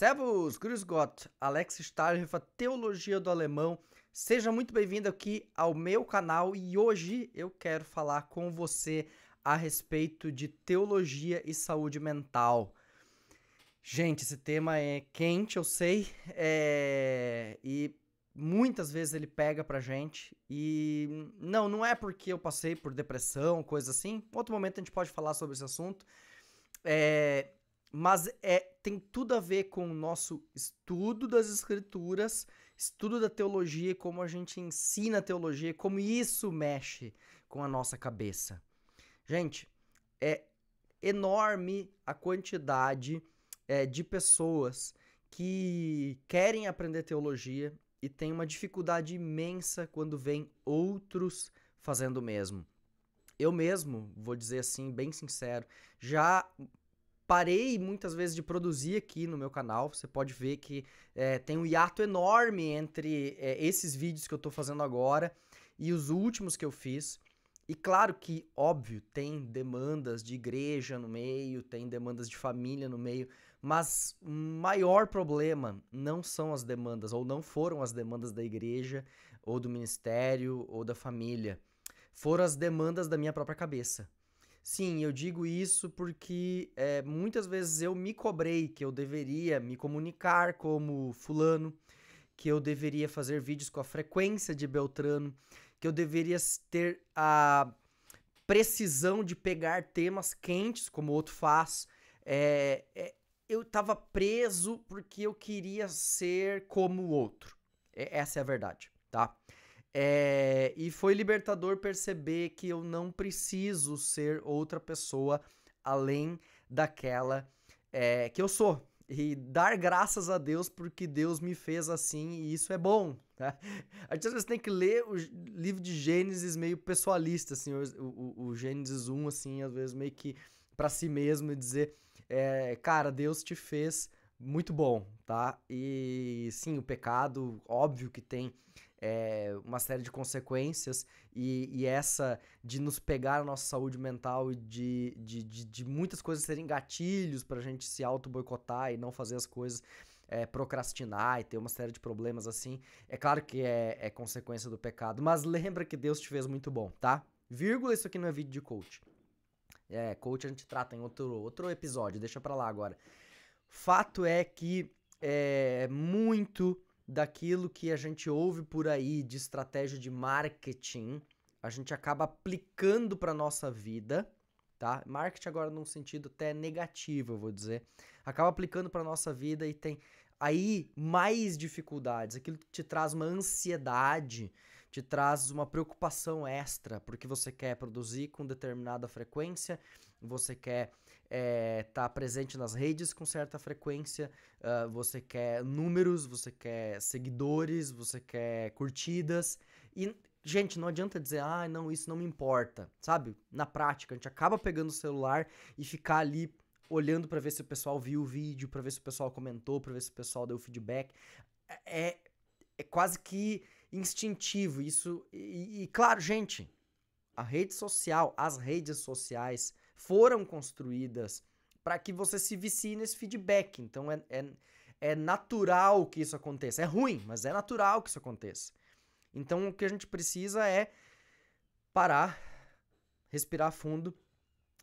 Servus, Grüß Gott, Alex Starheffer, Teologia do Alemão. Seja muito bem-vindo aqui ao meu canal e hoje eu quero falar com você a respeito de teologia e saúde mental. Gente, esse tema é quente, eu sei, é... e muitas vezes ele pega pra gente. E não, não é porque eu passei por depressão, coisa assim. Em outro momento a gente pode falar sobre esse assunto. É mas é, tem tudo a ver com o nosso estudo das escrituras, estudo da teologia, como a gente ensina a teologia, como isso mexe com a nossa cabeça. Gente, é enorme a quantidade é, de pessoas que querem aprender teologia e tem uma dificuldade imensa quando vem outros fazendo o mesmo. Eu mesmo, vou dizer assim, bem sincero, já parei muitas vezes de produzir aqui no meu canal. Você pode ver que é, tem um hiato enorme entre é, esses vídeos que eu estou fazendo agora e os últimos que eu fiz. E claro que, óbvio, tem demandas de igreja no meio, tem demandas de família no meio, mas o maior problema não são as demandas, ou não foram as demandas da igreja, ou do ministério, ou da família. Foram as demandas da minha própria cabeça. Sim, eu digo isso porque é, muitas vezes eu me cobrei que eu deveria me comunicar como Fulano, que eu deveria fazer vídeos com a frequência de Beltrano, que eu deveria ter a precisão de pegar temas quentes, como o outro faz. É, é, eu estava preso porque eu queria ser como o outro. É, essa é a verdade, tá? É, e foi libertador perceber que eu não preciso ser outra pessoa além daquela é, que eu sou. E dar graças a Deus porque Deus me fez assim e isso é bom. Tá? A gente às vezes tem que ler o livro de Gênesis meio pessoalista, assim, o, o, o Gênesis 1, assim, às vezes meio que para si mesmo e dizer: é, cara, Deus te fez muito bom, tá? E sim, o pecado, óbvio que tem é, uma série de consequências e, e, essa de nos pegar a nossa saúde mental e de, de, de, de muitas coisas serem gatilhos para a gente se auto-boicotar e não fazer as coisas. É, procrastinar e ter uma série de problemas assim. É claro que é, é consequência do pecado, mas lembra que Deus te fez muito bom, tá? Vírgula, isso aqui não é vídeo de coach. É, coach a gente trata em outro, outro episódio, deixa pra lá agora. Fato é que é muito daquilo que a gente ouve por aí de estratégia de marketing, a gente acaba aplicando para nossa vida, tá? Marketing agora num sentido até negativo, eu vou dizer. Acaba aplicando para nossa vida e tem aí mais dificuldades, aquilo que te traz uma ansiedade, te traz uma preocupação extra, porque você quer produzir com determinada frequência, você quer estar eh, é, tá presente nas redes com certa frequência, uh, você quer números, você quer seguidores, você quer curtidas. E, gente, não adianta dizer, ah, não, isso não me importa, sabe? Na prática, a gente acaba pegando o celular e ficar ali olhando para ver se o pessoal viu o vídeo, para ver se o pessoal comentou, para ver se o pessoal deu feedback. É, é quase que instintivo. Isso e, e claro, gente, a rede social, as redes sociais foram construídas para que você se vicie nesse feedback. Então é, é, é natural que isso aconteça. É ruim, mas é natural que isso aconteça. Então o que a gente precisa é parar, respirar fundo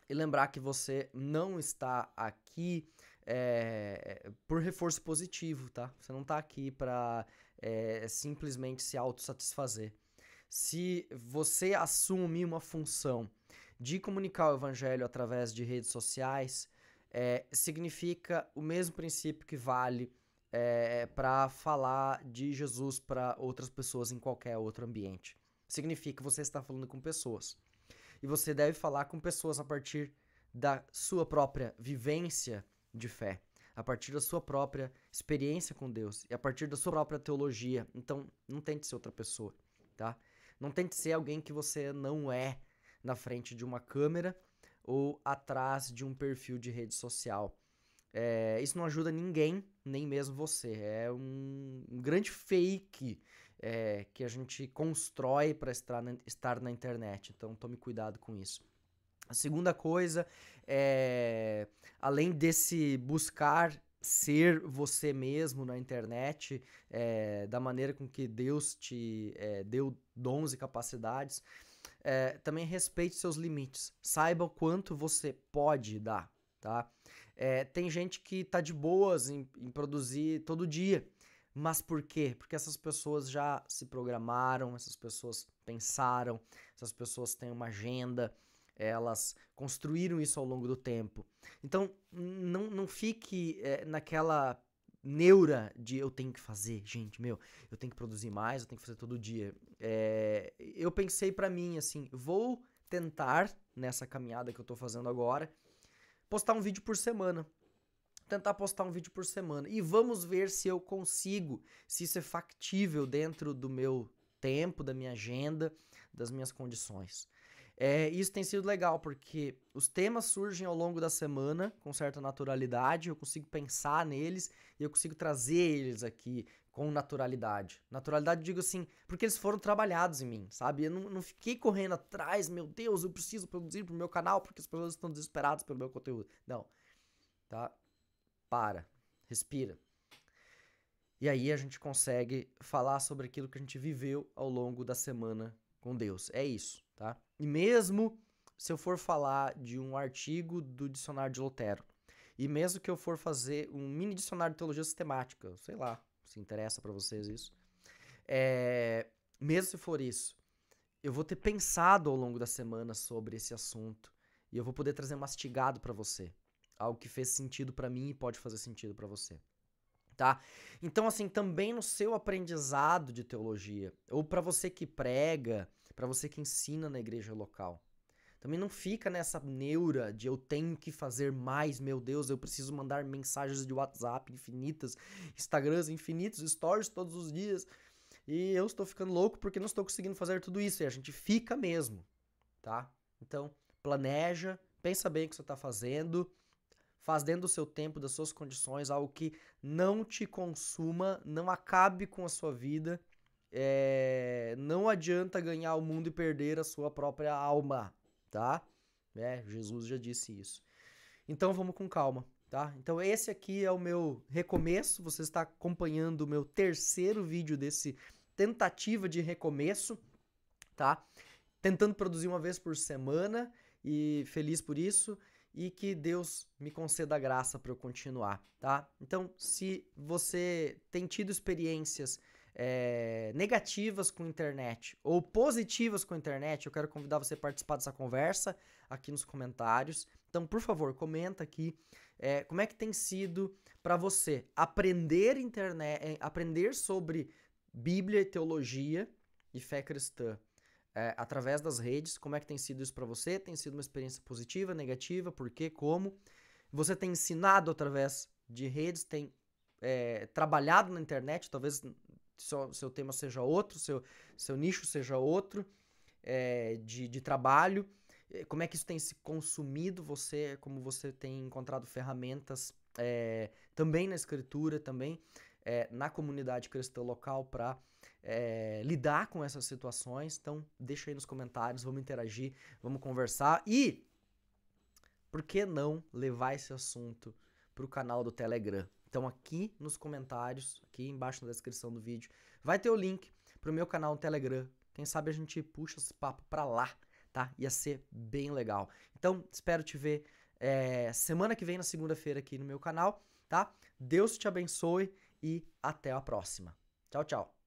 e lembrar que você não está aqui é, por reforço positivo, tá? Você não tá aqui para é, simplesmente se autossatisfazer. Se você assume uma função de comunicar o evangelho através de redes sociais, é, significa o mesmo princípio que vale é, para falar de Jesus para outras pessoas em qualquer outro ambiente. Significa que você está falando com pessoas. E você deve falar com pessoas a partir da sua própria vivência de fé, a partir da sua própria experiência com Deus e a partir da sua própria teologia. Então, não tente ser outra pessoa, tá? Não tente ser alguém que você não é na frente de uma câmera ou atrás de um perfil de rede social. É, isso não ajuda ninguém, nem mesmo você. É um, um grande fake é, que a gente constrói para estar, estar na internet. Então tome cuidado com isso. A segunda coisa é, além desse buscar ser você mesmo na internet, é, da maneira com que Deus te é, deu dons e capacidades, é, também respeite seus limites. Saiba o quanto você pode dar, tá? É, tem gente que tá de boas em, em produzir todo dia, mas por quê? Porque essas pessoas já se programaram, essas pessoas pensaram, essas pessoas têm uma agenda, elas construíram isso ao longo do tempo. Então, não, não fique é, naquela neura de eu tenho que fazer, gente, meu, eu tenho que produzir mais, eu tenho que fazer todo dia. É, eu pensei para mim assim, vou tentar nessa caminhada que eu tô fazendo agora, postar um vídeo por semana. Tentar postar um vídeo por semana e vamos ver se eu consigo, se isso é factível dentro do meu tempo, da minha agenda, das minhas condições. É, isso tem sido legal, porque os temas surgem ao longo da semana com certa naturalidade, eu consigo pensar neles e eu consigo trazer eles aqui com naturalidade. Naturalidade, digo assim, porque eles foram trabalhados em mim, sabe? Eu não, não fiquei correndo atrás, meu Deus, eu preciso produzir pro meu canal porque as pessoas estão desesperadas pelo meu conteúdo. Não. Tá? Para. Respira. E aí a gente consegue falar sobre aquilo que a gente viveu ao longo da semana com Deus. É isso, tá? E mesmo se eu for falar de um artigo do dicionário de Lutero, e mesmo que eu for fazer um mini dicionário de teologia sistemática, sei lá, se interessa para vocês isso, é, mesmo se for isso, eu vou ter pensado ao longo da semana sobre esse assunto e eu vou poder trazer mastigado para você, algo que fez sentido para mim e pode fazer sentido para você. Tá? Então assim, também no seu aprendizado de teologia, ou para você que prega, para você que ensina na igreja local. Também não fica nessa neura de eu tenho que fazer mais, meu Deus, eu preciso mandar mensagens de WhatsApp infinitas, Instagrams infinitos, stories todos os dias. E eu estou ficando louco porque não estou conseguindo fazer tudo isso. E a gente fica mesmo, tá? Então, planeja, pensa bem o que você está fazendo, faz dentro do seu tempo, das suas condições, algo que não te consuma, não acabe com a sua vida é, não adianta ganhar o mundo e perder a sua própria alma, tá? É, Jesus já disse isso. Então vamos com calma, tá? Então esse aqui é o meu recomeço. Você está acompanhando o meu terceiro vídeo desse tentativa de recomeço, tá? Tentando produzir uma vez por semana e feliz por isso e que Deus me conceda graça para eu continuar, tá? Então, se você tem tido experiências é, negativas com a internet ou positivas com a internet, eu quero convidar você a participar dessa conversa aqui nos comentários. Então, por favor, comenta aqui é, como é que tem sido para você aprender internet, eh, aprender sobre Bíblia e teologia e fé cristã é, através das redes. Como é que tem sido isso para você? Tem sido uma experiência positiva, negativa? Por quê? Como? Você tem ensinado através de redes? Tem trabalhado na internet? Talvez seu, seu tema seja outro, seu, seu nicho seja outro é, de, de trabalho. É, como é que isso tem se consumido você, como você tem encontrado ferramentas é, também na escritura, também é, na comunidade cristã local para é, lidar com essas situações. Então, deixa aí nos comentários, vamos interagir, vamos conversar e por que não levar esse assunto para o canal do Telegram? Então aqui nos comentários, aqui embaixo na descrição do vídeo, vai ter o link pro meu canal no Telegram. Quem sabe a gente puxa esse papo pra lá, tá? Ia ser bem legal. Então, espero te ver é, semana que vem, na segunda-feira, aqui no meu canal, tá? Deus te abençoe e até a próxima. Tchau, tchau.